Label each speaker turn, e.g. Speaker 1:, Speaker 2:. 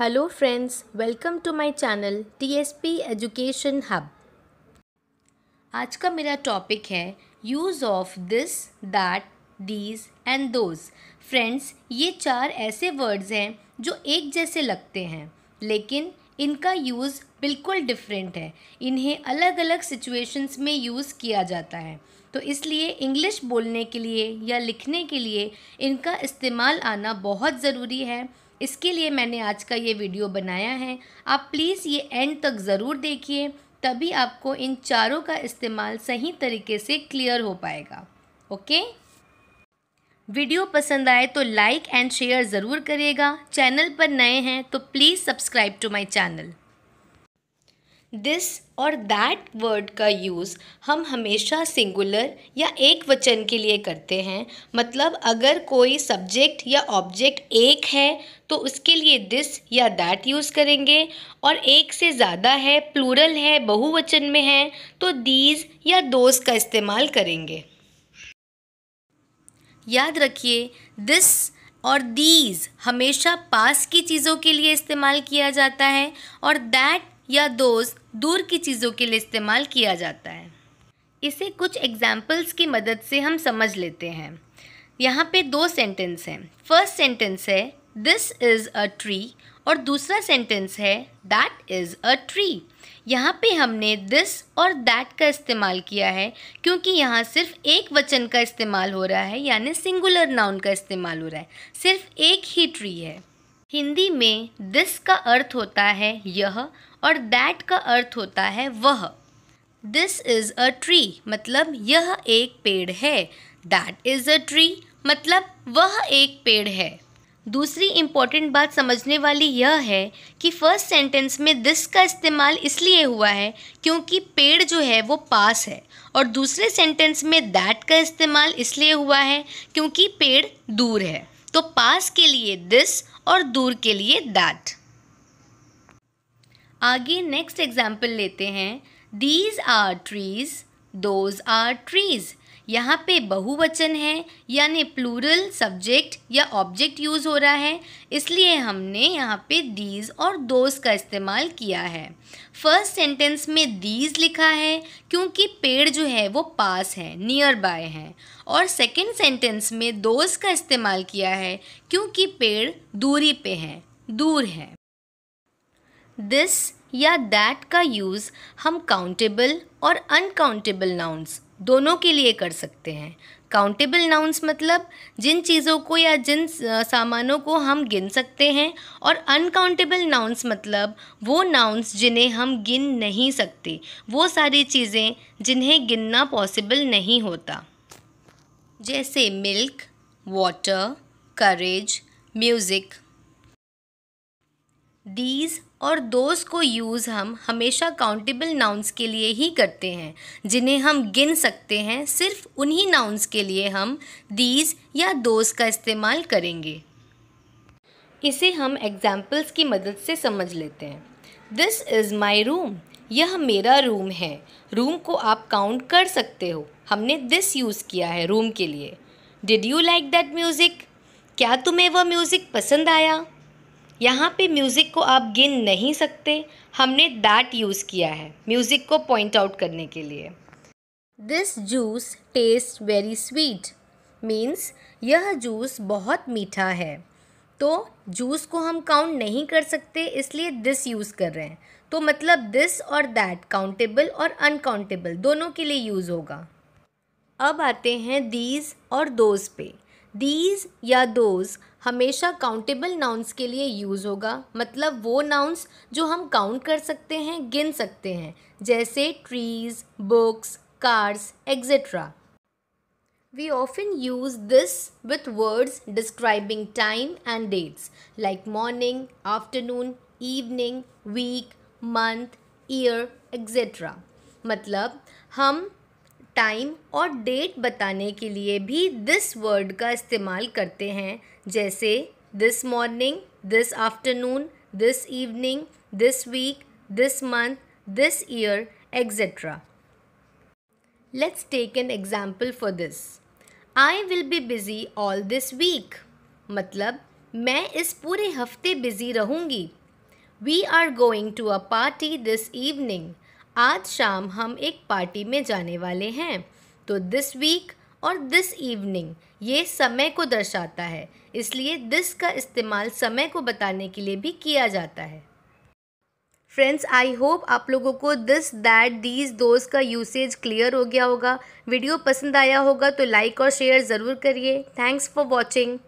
Speaker 1: Hello friends welcome to my channel TSP education hub आज का मेरा टॉपिक है use of this that these and those friends ये चार ऐसे वर्ड्स हैं जो एक जैसे लगते हैं लेकिन इनका यूज़ बिल्कुल डिफरेंट है इन्हें अलग अलग सिचुएशंस में यूज़ किया जाता है तो इसलिए इंग्लिश बोलने के लिए या लिखने के लिए इनका इस्तेमाल आना बहुत ज़रूरी है इसके लिए मैंने आज का ये वीडियो बनाया है आप प्लीज़ ये एंड तक ज़रूर देखिए तभी आपको इन चारों का इस्तेमाल सही तरीके से क्लियर हो पाएगा ओके वीडियो पसंद आए तो लाइक एंड शेयर ज़रूर करिएगा चैनल पर नए हैं तो please subscribe to my channel this और दैट वर्ड का यूज़ हम हमेशा सिंगुलर या एक वचन के लिए करते हैं मतलब अगर कोई सब्जेक्ट या ऑब्जेक्ट एक है तो उसके लिए दिस या दैट यूज़ करेंगे और एक से ज़्यादा है प्लूरल है बहुवचन में है तो दीज या दोज का इस्तेमाल करेंगे याद रखिए दिस और दीज हमेशा पास की चीज़ों के लिए इस्तेमाल किया जाता है और दैट या दोज दूर की चीज़ों के लिए इस्तेमाल किया जाता है इसे कुछ एग्जाम्पल्स की मदद से हम समझ लेते हैं यहाँ पे दो सेंटेंस हैं फर्स्ट सेंटेंस है दिस इज़ अ ट्री और दूसरा सेंटेंस है दैट इज़ अ ट्री यहाँ पे हमने दिस और दैट का इस्तेमाल किया है क्योंकि यहाँ सिर्फ एक वचन का इस्तेमाल हो रहा है यानी सिंगुलर नाउन का इस्तेमाल हो रहा है सिर्फ एक ही ट्री है हिंदी में दिस का अर्थ होता है यह और दैट का अर्थ होता है वह दिस इज़ अ ट्री मतलब यह एक पेड़ है दैट इज़ अ ट्री मतलब वह एक पेड़ है दूसरी इम्पॉर्टेंट बात समझने वाली यह है कि फर्स्ट सेंटेंस में दिस का इस्तेमाल इसलिए हुआ है क्योंकि पेड़ जो है वो पास है और दूसरे सेंटेंस में दैट का इस्तेमाल इसलिए हुआ है क्योंकि पेड़ दूर है तो पास के लिए दिस और दूर के लिए दैट आगे नेक्स्ट एग्जाम्पल लेते हैं these are trees those are trees यहाँ पे बहुवचन है यानी प्लूरल सब्जेक्ट या ऑब्जेक्ट यूज़ हो रहा है इसलिए हमने यहाँ पे दीज और दोज का इस्तेमाल किया है फर्स्ट सेंटेंस में दीज लिखा है क्योंकि पेड़ जो है वो पास है नियर बाय है और सेकंड सेंटेंस में दोज का इस्तेमाल किया है क्योंकि पेड़ दूरी पे है दूर है दिस या दैट का यूज़ हम काउंटेबल और अनकाउंटेबल नाउन्स दोनों के लिए कर सकते हैं काउंटेबल नाउन्स मतलब जिन चीज़ों को या जिन सामानों को हम गिन सकते हैं और अनकाउंटेबल नाउन्स मतलब वो नाउन्स जिन्हें हम गिन नहीं सकते वो सारी चीज़ें जिन्हें गिनना पॉसिबल नहीं होता जैसे milk water courage music these और दोज को यूज़ हम हमेशा काउंटेबल नाउंस के लिए ही करते हैं जिन्हें हम गिन सकते हैं सिर्फ उन्हीं नाउन्स के लिए हम दीज या दोज का इस्तेमाल करेंगे इसे हम एग्जाम्पल्स की मदद से समझ लेते हैं दिस इज़ माई रूम यह मेरा रूम है रूम को आप काउंट कर सकते हो हमने दिस यूज़ किया है रूम के लिए did you like that music क्या तुम्हें वह म्यूज़िक पसंद आया यहाँ पे म्यूज़िक को आप गिन नहीं सकते हमने दैट यूज़ किया है म्यूज़िक को पॉइंट आउट करने के लिए this juice taste very sweet means यह जूस बहुत मीठा है तो जूस को हम काउंट नहीं कर सकते इसलिए दिस यूज़ कर रहे हैं तो मतलब दिस और दैट काउंटेबल और अनकाउंटेबल दोनों के लिए यूज़ होगा अब आते हैं दीज और दोज पे दीज या दोज हमेशा काउंटेबल नाउन्स के लिए यूज़ होगा मतलब वो नाउन्स जो हम काउंट कर सकते हैं गिन सकते हैं जैसे trees books cars etcetera We often use this with words describing time and dates like morning, afternoon, evening, week, month, year, etc. मतलब हम टाइम और डेट बताने के लिए भी दिस वर्ड का इस्तेमाल करते हैं जैसे this morning this afternoon this evening this week this month this year etcetera let's take an example for this I will be busy all this week मतलब मैं इस पूरे हफ्ते बिज़ी रहूँगी we are going to a party this evening आज शाम हम एक पार्टी में जाने वाले हैं तो दिस वीक और दिस इवनिंग ये समय को दर्शाता है इसलिए दिस का इस्तेमाल समय को बताने के लिए भी किया जाता है फ्रेंड्स आई होप आप लोगों को दिस दैट दीज दोज का यूसेज क्लियर हो गया होगा वीडियो पसंद आया होगा तो लाइक और शेयर ज़रूर करिए थैंक्स फॉर वॉचिंग